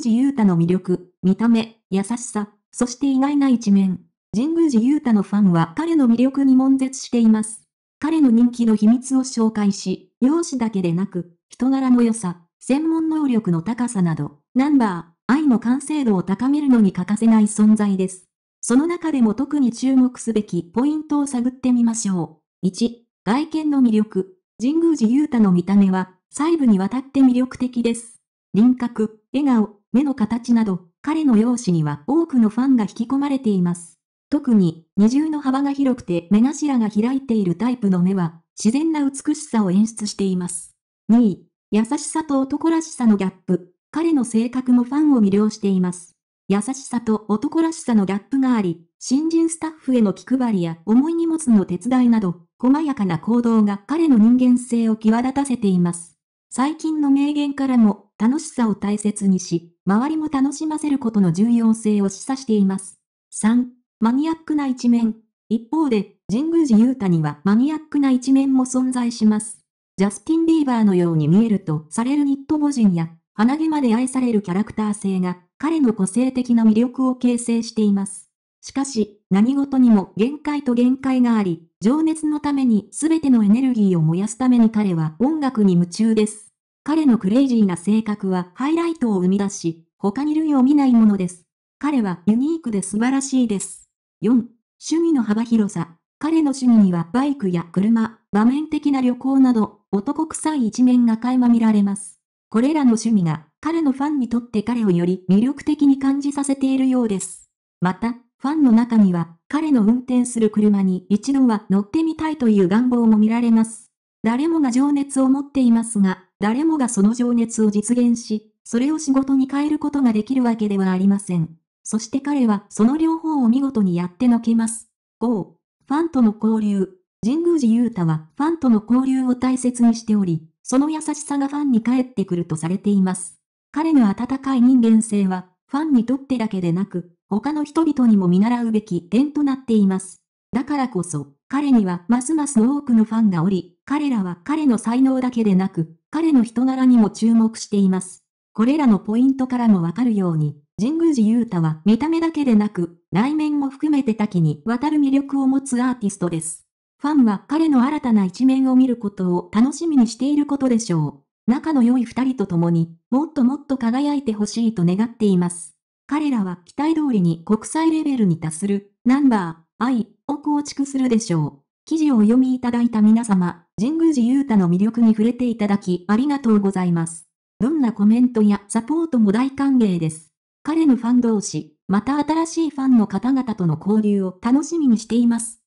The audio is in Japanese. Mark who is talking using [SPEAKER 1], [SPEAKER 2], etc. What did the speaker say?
[SPEAKER 1] 宮寺勇太の魅力、見た目、優しさ、そして意外な一面。神宮寺勇太のファンは彼の魅力に悶絶しています。彼の人気の秘密を紹介し、容姿だけでなく、人柄の良さ、専門能力の高さなど、ナンバー、愛の完成度を高めるのに欠かせない存在です。その中でも特に注目すべきポイントを探ってみましょう。1、外見の魅力。神宮寺勇太の見た目は、細部にわたって魅力的です。輪郭、笑顔、目の形など、彼の容姿には多くのファンが引き込まれています。特に、二重の幅が広くて目頭が開いているタイプの目は、自然な美しさを演出しています。2位、優しさと男らしさのギャップ。彼の性格もファンを魅了しています。優しさと男らしさのギャップがあり、新人スタッフへの気配りや重い荷物の手伝いなど、細やかな行動が彼の人間性を際立たせています。最近の名言からも、楽しさを大切にし、周りも楽しませることの重要性を示唆しています。3、マニアックな一面。一方で、神宮寺勇太にはマニアックな一面も存在します。ジャスティン・ビーバーのように見えるとされるニット母人や、鼻毛まで愛されるキャラクター性が、彼の個性的な魅力を形成しています。しかし、何事にも限界と限界があり、情熱のために全てのエネルギーを燃やすために彼は音楽に夢中です。彼のクレイジーな性格はハイライトを生み出し、他に類を見ないものです。彼はユニークで素晴らしいです。4. 趣味の幅広さ。彼の趣味にはバイクや車、場面的な旅行など、男臭い一面が垣間見られます。これらの趣味が彼のファンにとって彼をより魅力的に感じさせているようです。また、ファンの中には彼の運転する車に一度は乗ってみたいという願望も見られます。誰もが情熱を持っていますが、誰もがその情熱を実現し、それを仕事に変えることができるわけではありません。そして彼はその両方を見事にやってのけます。5. ファンとの交流。神宮寺雄太はファンとの交流を大切にしており、その優しさがファンに返ってくるとされています。彼の温かい人間性は、ファンにとってだけでなく、他の人々にも見習うべき点となっています。だからこそ、彼にはますます多くのファンがおり、彼らは彼の才能だけでなく、彼の人柄にも注目しています。これらのポイントからもわかるように、神宮寺勇太は見た目だけでなく、内面も含めて多岐にわたる魅力を持つアーティストです。ファンは彼の新たな一面を見ることを楽しみにしていることでしょう。仲の良い二人と共に、もっともっと輝いてほしいと願っています。彼らは期待通りに国際レベルに達する、ナンバー、愛を構築するでしょう。記事をお読みいただいた皆様、神宮寺勇太の魅力に触れていただきありがとうございます。どんなコメントやサポートも大歓迎です。彼のファン同士、また新しいファンの方々との交流を楽しみにしています。